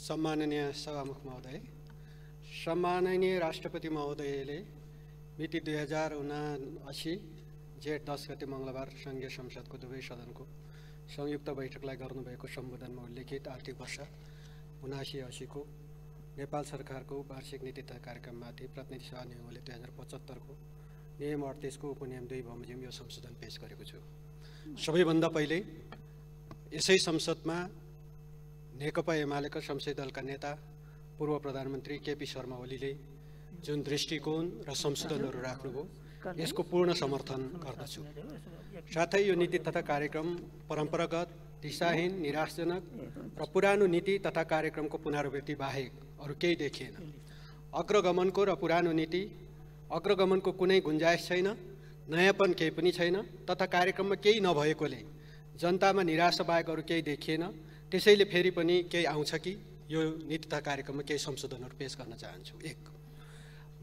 सम्माननीय सभामुख महोदय सम्माननीय राष्ट्रपति महोदयले मिति दुई हजार उना जेठ दस गते मङ्गलबार सङ्घीय संसदको दुवै सदनको संयुक्त बैठकलाई गर्नुभएको सम्बोधनमा उल्लेखित आर्थिक वर्ष उनासी असीको नेपाल सरकारको वार्षिक नीति तथा कार्यक्रममाथि प्रतिनिधि सभा नियमले दुई हजार पचहत्तरको नियम अडतिसको उपनियम दुई बमोजिम यो संशोधन पेस गरेको छु सबैभन्दा पहिले यसै संसदमा नेकपा एमालेका संसदीय दलका नेता पूर्व प्रधानमन्त्री केपी शर्मा ओलीले जुन दृष्टिकोण र संशोधनहरू राख्नुभयो यसको पूर्ण समर्थन गर्दछु साथै यो नीति तथा कार्यक्रम परम्परागत दिशाहीन निराशजनक र पुरानो नीति तथा कार्यक्रमको पुनरावृत्ति बाहेक अरू केही देखिएन अग्रगमनको र पुरानो नीति अग्रगमनको कुनै गुन्जाइस छैन नयाँपन केही पनि छैन तथा कार्यक्रममा केही नभएकोले जनतामा निराशा बाहेक अरू केही देखिएन त्यसैले फेरि पनि केही आउँछ कि यो नीतिता कार्यक्रममा केही संशोधनहरू पेस गर्न चाहन्छु एक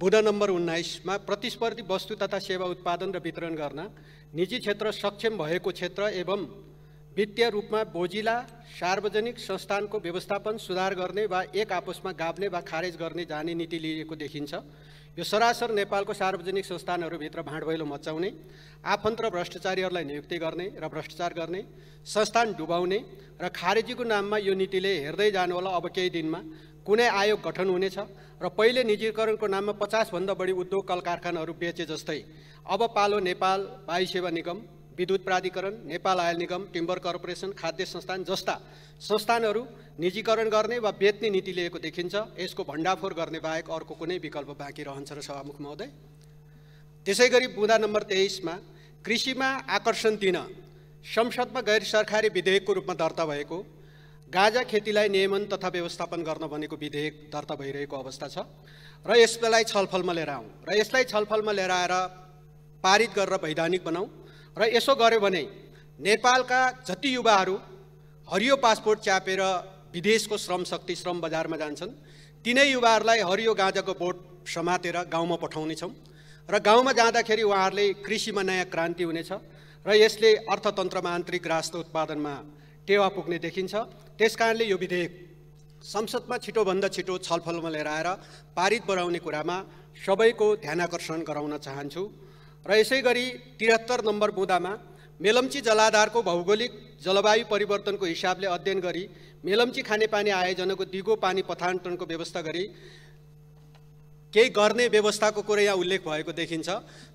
बुध नम्बर उन्नाइसमा प्रतिस्पर्धी वस्तु तथा सेवा उत्पादन र वितरण गर्न निजी क्षेत्र सक्षम भएको क्षेत्र एवं वित्तीय रूपमा बोजिला सार्वजनिक संस्थानको व्यवस्थापन सुधार गर्ने वा एक आपसमा गाब्ने वा खारेज गर्ने जाने नीति लिएको देखिन्छ यो सरासर नेपालको सार्वजनिक संस्थानहरूभित्र भाँडभैलो मचाउने आफन्त र भ्रष्टाचारीहरूलाई नियुक्ति गर्ने र भ्रष्टाचार गर्ने संस्थान डुबाउने र खारेजीको नाममा यो नीतिले हेर्दै जानु होला अब केही दिनमा कुनै आयोग गठन हुनेछ र पहिले निजीकरणको नाममा पचासभन्दा बढी उद्योग कल कारखानाहरू बेचे जस्तै अब पालो नेपाल वायु सेवा निगम विद्युत प्राधिकरण नेपाल आयल निगम टिम्बर कर्पोरेसन खाद्य संस्थान जस्ता संस्थानहरू निजीकरण गर्ने वा बेच्ने नीति लिएको देखिन्छ यसको भण्डाफोर गर्ने बाहेक अर्को कुनै विकल्प बाँकी रहन्छ र सभामुख महोदय त्यसै गरी बुँदा नम्बर तेइसमा कृषिमा आकर्षण दिन संसदमा गैर सरकारी विधेयकको रूपमा दर्ता भएको गाजा खेतीलाई नियमन तथा व्यवस्थापन गर्न भनेको विधेयक दर्ता भइरहेको अवस्था छ र यसलाई छलफलमा लिएर आउँ र यसलाई छलफलमा लिएर आएर पारित गरेर वैधानिक बनाऊ र यसो गर्यो भने नेपालका जति युवाहरू हरियो पासपोर्ट च्यापेर विदेशको श्रम शक्ति श्रम बजारमा जान्छन् तिनै युवाहरूलाई हरियो गाँजाको बोट समातेर गाउँमा पठाउनेछौँ र गाउँमा जाँदाखेरि उहाँहरूले कृषिमा नयाँ क्रान्ति हुनेछ र यसले अर्थतन्त्रमा आन्तरिक राष्ट्र उत्पादनमा टेवा पुग्ने देखिन्छ त्यस कारणले यो विधेयक संसदमा छिटोभन्दा छिटो छलफलमा लिएर आएर पारित बनाउने कुरामा सबैको ध्यानाकर्षण गराउन चाहन्छु र यसै गरी त्रिहत्तर नम्बर बुँदामा मेलम्ची जलाधारको भौगोलिक जलवायु परिवर्तनको हिसाबले अध्ययन गरी मेलम्ची खानेपानी आयोजनाको दिगो पानी पथान्तरणको व्यवस्था गरी केही गर्ने व्यवस्थाको कुरो यहाँ उल्लेख भएको देखिन्छ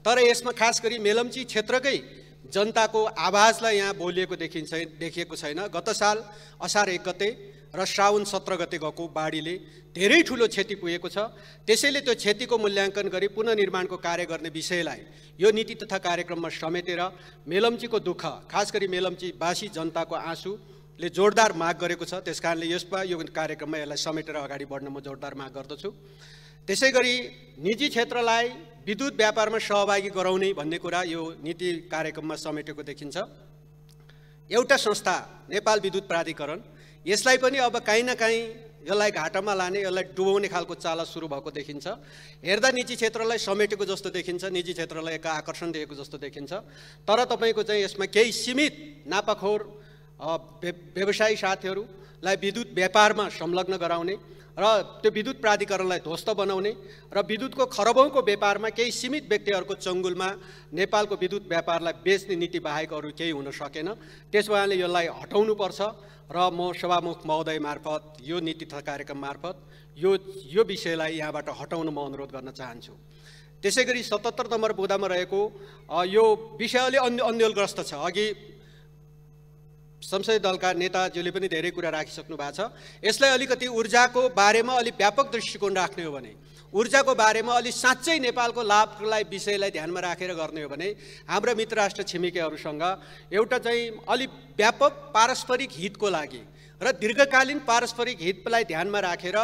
तर यसमा खास गरी मेलम्ची क्षेत्रकै जनताको आवाजलाई यहाँ बोलिएको देखिन्छ देखिएको छैन गत साल असार एक गते र श्रावण सत्र गते गएको बाढीले धेरै ठुलो क्षति पुगेको छ त्यसैले त्यो क्षतिको मूल्याङ्कन गरी पुननिर्माणको कार्य गर्ने विषयलाई यो नीति तथा कार्यक्रममा समेटेर मेलम्चीको दुःख खास गरी मेलम्चीवासी जनताको आँसुले जोरदार माग गरेको छ त्यस कारणले यसमा यो कार्यक्रममा यसलाई समेटेर अगाडि बढ्न म जोरदार माग गर्दछु त्यसै गरी निजी क्षेत्रलाई विद्युत व्यापारमा सहभागी गराउने भन्ने कुरा यो नीति कार्यक्रममा समेटेको देखिन्छ एउटा संस्था नेपाल विद्युत प्राधिकरण यसलाई पनि अब काहीँ न काहीँ यसलाई घाटामा लाने यसलाई डुबाउने खालको चाला सुरु भएको देखिन्छ हेर्दा निजी क्षेत्रलाई समेटेको जस्तो देखिन्छ निजी क्षेत्रलाई एक आकर्षण दिएको जस्तो देखिन्छ तर तपाईँको चाहिँ यसमा केही सीमित नापाखोर व्यवसायी साथीहरू लाई विद्युत व्यापारमा संलग्न गराउने र त्यो विद्युत प्राधिकरणलाई ध्वस्त बनाउने र विद्युतको खरबौँको व्यापारमा केही सीमित व्यक्तिहरूको चङ्गुलमा नेपालको विद्युत व्यापारलाई बेच्ने नीति बाहेक अरू केही हुन सकेन त्यस कारणले यसलाई हटाउनुपर्छ र म सभामुख महोदय मार्फत यो नीति तथा कार्यक्रम मार्फत यो यो विषयलाई यहाँबाट हटाउन म अनुरोध गर्न चाहन्छु त्यसै गरी सतहत्तर नम्बर बुदामा रहेको यो विषयले अन्य अन्यलग्रस्त छ अघि संसदीय दलका नेताज्यूले पनि धेरै कुरा राखिसक्नु भएको छ यसलाई अलिकति ऊर्जाको बारेमा अलिक व्यापक दृष्टिकोण राख्ने हो भने ऊर्जाको बारेमा अलि साँच्चै नेपालको लाभलाई विषयलाई ध्यानमा राखेर गर्ने हो भने हाम्रा मित्र राष्ट्र छिमेकीहरूसँग एउटा चाहिँ अलिक व्यापक पारस्परिक हितको लागि र दीर्घकालीन पारस्परिक हितलाई ध्यानमा राखेर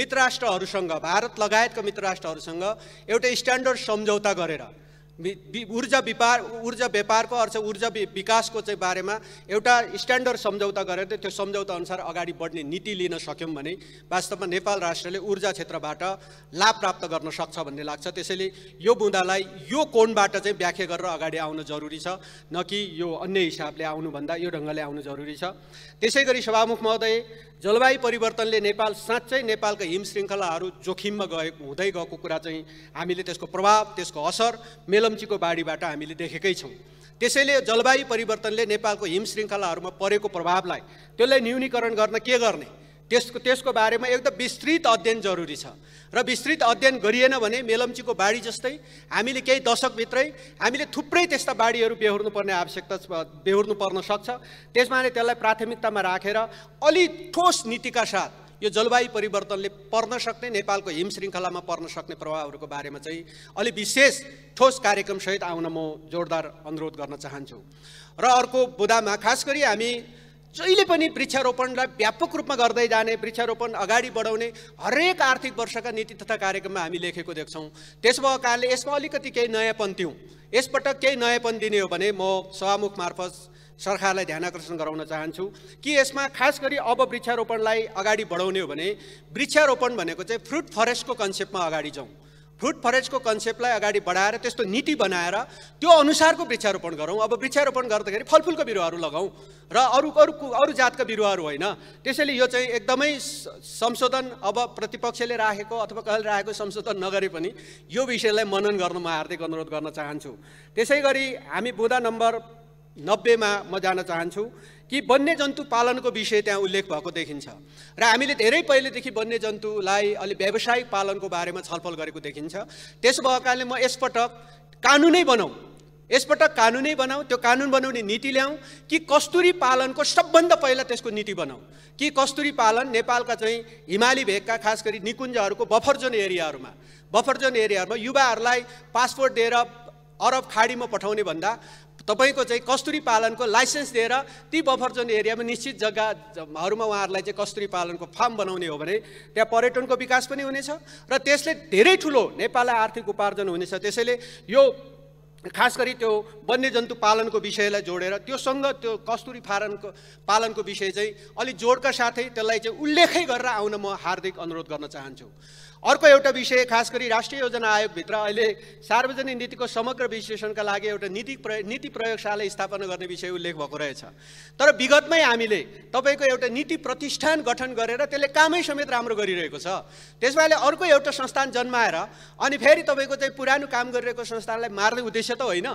मित्र राष्ट्रहरूसँग भारत लगायतका मित्र राष्ट्रहरूसँग एउटा स्ट्यान्डर्ड सम्झौता गरेर ऊर्जा व्यापार ऊर्जा व्यापारको अर्थ ऊर्जा विकासको चाहिँ बारेमा एउटा स्ट्यान्डर्ड सम्झौता गरेर त्यो सम्झौता अनुसार अगाडि बढ्ने नीति लिन सक्यौँ भने वास्तवमा नेपाल राष्ट्रले ऊर्जा क्षेत्रबाट लाभ प्राप्त गर्न सक्छ भन्ने लाग्छ त्यसैले यो बुँदालाई यो कोणबाट चाहिँ व्याख्या गरेर अगाडि आउन जरुरी छ न कि यो अन्य हिसाबले आउनुभन्दा यो ढङ्गले आउनु जरुरी छ त्यसै गरी सभामुख महोदय जलवायु परिवर्तनले नेपाल साँच्चै नेपालका श्रृङ्खलाहरू जोखिममा गएको हुँदै गएको कुरा चाहिँ हामीले त्यसको प्रभाव त्यसको असर मेल बेलम्चीको बाढीबाट हामीले देखेकै छौँ त्यसैले जलवायु परिवर्तनले नेपालको हिम श्रृङ्खलाहरूमा परेको प्रभावलाई त्यसलाई न्यूनीकरण गर्न के गर्ने त्यसको त्यसको बारेमा एकदम विस्तृत अध्ययन जरुरी छ र विस्तृत अध्ययन गरिएन भने मेलम्चीको बाढी जस्तै हामीले केही दशकभित्रै हामीले थुप्रै त्यस्ता बाढीहरू बेहोर्नुपर्ने आवश्यकता बेहोर्नु पर्न सक्छ त्यसमा त्यसलाई प्राथमिकतामा राखेर अलि ठोस नीतिका साथ यो जलवायु परिवर्तनले पर्न सक्ने नेपालको हिम श्रृङ्खलामा पर्न सक्ने प्रभावहरूको बारेमा चाहिँ अलि विशेष ठोस कार्यक्रमसहित आउन म जोरदार अनुरोध गर्न चाहन्छु र अर्को बुदामा खास गरी हामी जहिले पनि वृक्षारोपणलाई व्यापक रूपमा गर्दै जाने वृक्षारोपण अगाडि बढाउने हरेक आर्थिक वर्षका नीति तथा कार्यक्रममा हामी लेखेको देख्छौँ त्यस भएको कारणले यसमा अलिकति केही नयाँपन थियौँ यसपटक केही नयाँपन दिने हो भने म सभामुख मार्फत सरकारलाई ध्यान आकर्षण गराउन चाहन्छु कि यसमा खास गरी अब वृक्षारोपणलाई अगाडि बढाउने हो भने वृक्षारोपण भनेको चाहिँ फ्रुट फरेस्टको कन्सेप्टमा अगाडि जाउँ फ्रुट फरेस्टको कन्सेप्टलाई अगाडि बढाएर त्यस्तो नीति बनाएर त्यो अनुसारको वृक्षारोपण गरौँ अब वृक्षारोपण गर्दाखेरि फलफुलको बिरुवाहरू लगाउँ र अरू अरू अरू जातका बिरुवाहरू होइन त्यसैले यो चाहिँ एकदमै संशोधन अब प्रतिपक्षले राखेको अथवा कसैले राखेको संशोधन नगरे पनि यो विषयलाई मनन गर्न म हार्दिक अनुरोध गर्न चाहन्छु त्यसै गरी हामी बुधा नम्बर नब्बेमा म जान चाहन्छु कि वन्यजन्तु पालनको विषय त्यहाँ उल्लेख भएको देखिन्छ र हामीले धेरै पहिलेदेखि वन्यजन्तुलाई अलि व्यावसायिक पालनको बारेमा छलफल गरेको देखिन्छ त्यसो भएको कारणले म यसपटक कानुनै बनाऊँ यसपटक कानुनै बनाऊ त्यो कानुन बनाउने नीति ल्याउँ कि कस्तुरी पालनको सबभन्दा पहिला त्यसको नीति बनाऊ कि कस्तुरी पालन नेपालका चाहिँ हिमाली भेगका खास गरी निकुञ्जहरूको बफर जोन एरियाहरूमा बफर जोन एरियाहरूमा युवाहरूलाई पासपोर्ट दिएर अरब खाडीमा पठाउने भन्दा तपाईँको चाहिँ कस्तुरी पालनको लाइसेन्स दिएर ती बफर जोन एरियामा निश्चित जग्गाहरूमा उहाँहरूलाई चाहिँ कस्तुरी पालनको फार्म बनाउने हो भने त्यहाँ पर्यटनको विकास पनि हुनेछ र त्यसले धेरै ठुलो नेपाललाई आर्थिक उपार्जन हुनेछ त्यसैले यो खास गरी त्यो वन्यजन्तु पालनको विषयलाई जोडेर त्योसँग त्यो कस्तुरी फारनको पालनको विषय चाहिँ अलिक जोडका साथै त्यसलाई चाहिँ उल्लेखै गरेर आउन म हार्दिक अनुरोध गर्न चाहन्छु अर्को एउटा विषय खास गरी राष्ट्रिय योजना आयोगभित्र अहिले सार्वजनिक नीतिको समग्र विश्लेषणका लागि एउटा नीति प्र नीति प्रयोगशाला स्थापना गर्ने विषय उल्लेख भएको रहेछ तर विगतमै हामीले तपाईँको एउटा नीति प्रतिष्ठान गठन गरेर त्यसले कामै समेत राम्रो गरिरहेको छ त्यसमा अहिले अर्को एउटा संस्थान जन्माएर अनि फेरि तपाईँको चाहिँ पुरानो काम गरिरहेको संस्थानलाई मार्ने उद्देश्य त होइन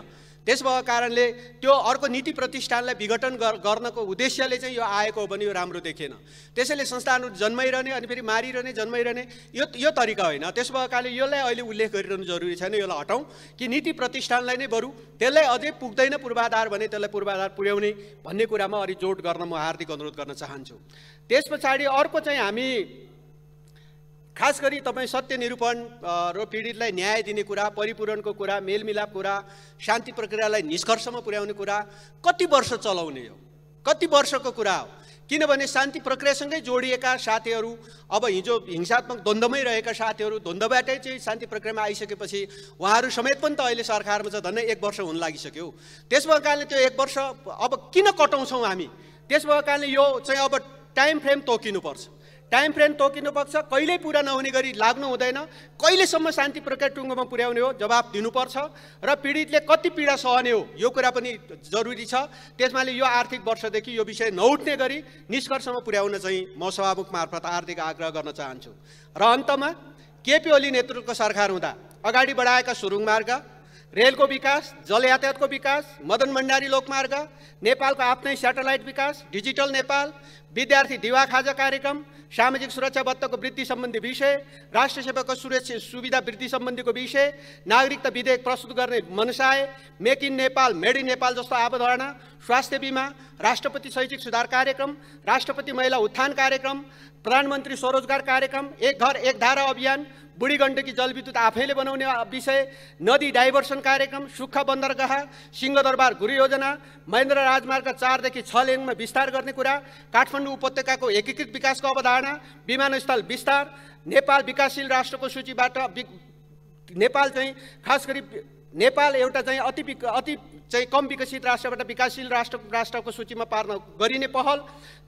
त्यस भएको कारणले त्यो अर्को नीति प्रतिष्ठानलाई विघटन गर्नको उद्देश्यले चाहिँ यो आएको हो भने यो राम्रो देखेन त्यसैले संस्थानहरू जन्माइरहने अनि फेरि मारिरहने जन्माइरहने यो यो तरिका होइन त्यस भएको कारणले यसलाई अहिले उल्लेख गरिरहनु जरुरी छैन यसलाई हटाउँ कि नीति प्रतिष्ठानलाई नै बरु त्यसलाई अझै पुग्दैन पूर्वाधार भने त्यसलाई पूर्वाधार पुर्याउने भन्ने कुरामा अलिक जोड गर्न म हार्दिक अनुरोध गर्न चाहन्छु त्यस पछाडि अर्को चाहिँ हामी खास गरी तपाईँ सत्य निरूपण र पीडितलाई न्याय दिने कुरा परिपूरणको कुरा मेलमिलाप कुरा शान्ति प्रक्रियालाई निष्कर्षमा पुर्याउने कुरा कति वर्ष चलाउने हो कति वर्षको कुरा हो किनभने शान्ति प्रक्रियासँगै जोडिएका साथीहरू अब हिजो हिंसात्मक द्वन्द्वमै रहेका साथीहरू द्वन्द्वबाटै चाहिँ शान्ति प्रक्रियामा आइसकेपछि उहाँहरू समेत पनि त अहिले सरकारमा छ झन्डै एक वर्ष हुन लागिसक्यो त्यसको कारणले त्यो एक वर्ष अब किन कटाउँछौँ हामी त्यसको कारणले यो चाहिँ अब टाइम फ्रेम तोकिनुपर्छ टाइम फ्रेम तोकिनुपर्छ कहिल्यै पुरा नहुने गरी लाग्नु हुँदैन कहिलेसम्म शान्ति प्रक्रिया टुङ्गोमा पुर्याउने हो जवाब दिनुपर्छ र पीडितले कति पीडा सहने हो यो कुरा पनि जरुरी छ त्यसमाले यो आर्थिक वर्षदेखि यो विषय नउठ्ने गरी निष्कर्षमा पुर्याउन चाहिँ म सभामुख मार्फत आर्थिक आग्रह गर्न चाहन्छु र अन्तमा केपी ओली नेतृत्वको सरकार हुँदा अगाडि बढाएका सुरुङ मार्ग रेल को विस जल को विस मदन भंडारी लोकमाग ने अपने सैटेलाइट विकास डिजिटल नेपाल विद्यार्थी दिवा खाजा कार्यक्रम सामाजिक सुरक्षा को वृद्धि संबंधी विषय राष्ट्र सेवा को सुरक्षित सुविधा वृद्धि संबंधी को विषय नागरिकता विधेयक प्रस्तुत करने मनसाए make in Nepal made in Nepal जस्त अवधारणा स्वास्थ्य बीमा राष्ट्रपति शैक्षिक सुधार कार्यक्रम राष्ट्रपति महिला उत्थान कार्यक्रम प्रधानमंत्री स्वरोजगार कार्यक्रम एक घर एक धारा अभियान बुढी गण्डकी जलविद्युत आफैले बनाउने विषय नदी डाइभर्सन कार्यक्रम सुक्खा बन्दरगाह सिंहदरबार गुरु योजना महेन्द्र राजमार्ग चारदेखि छ लेनमा विस्तार गर्ने कुरा काठमाडौँ उपत्यकाको एकीकृत विकासको अवधारणा विमानस्थल विस्तार नेपाल विकासशील राष्ट्रको सूचीबाट नेपाल चाहिँ खास गरी नेपाल एउटा चाहिँ अति अति चाहिँ कम विकसित राष्ट्रबाट विकासशील राष्ट्र राष्ट्रको सूचीमा पार्न गरिने पहल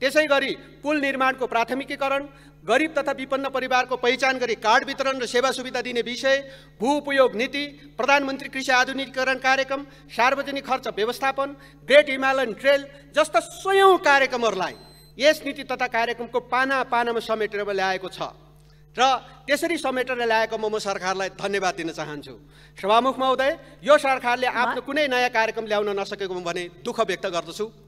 त्यसै गरी पुल निर्माणको प्राथमिकीकरण गरिब तथा विपन्न परिवारको पहिचान गरी कार्ड वितरण र सेवा सुविधा दिने विषय भू उपयोग नीति प्रधानमन्त्री कृषि आधुनिकीकरण कार्यक्रम सार्वजनिक खर्च व्यवस्थापन ग्रेट हिमालयन ट्रेल जस्ता सयौँ कार्यक्रमहरूलाई यस नीति तथा कार्यक्रमको पाना पानामा समेटेर ल्याएको छ र त्यसरी समेटेर ल्याएको म म सरकारलाई धन्यवाद दिन चाहन्छु सभामुख महोदय यो सरकारले आफ्नो कुनै नयाँ कार्यक्रम ल्याउन नसकेको भने दुःख व्यक्त गर्दछु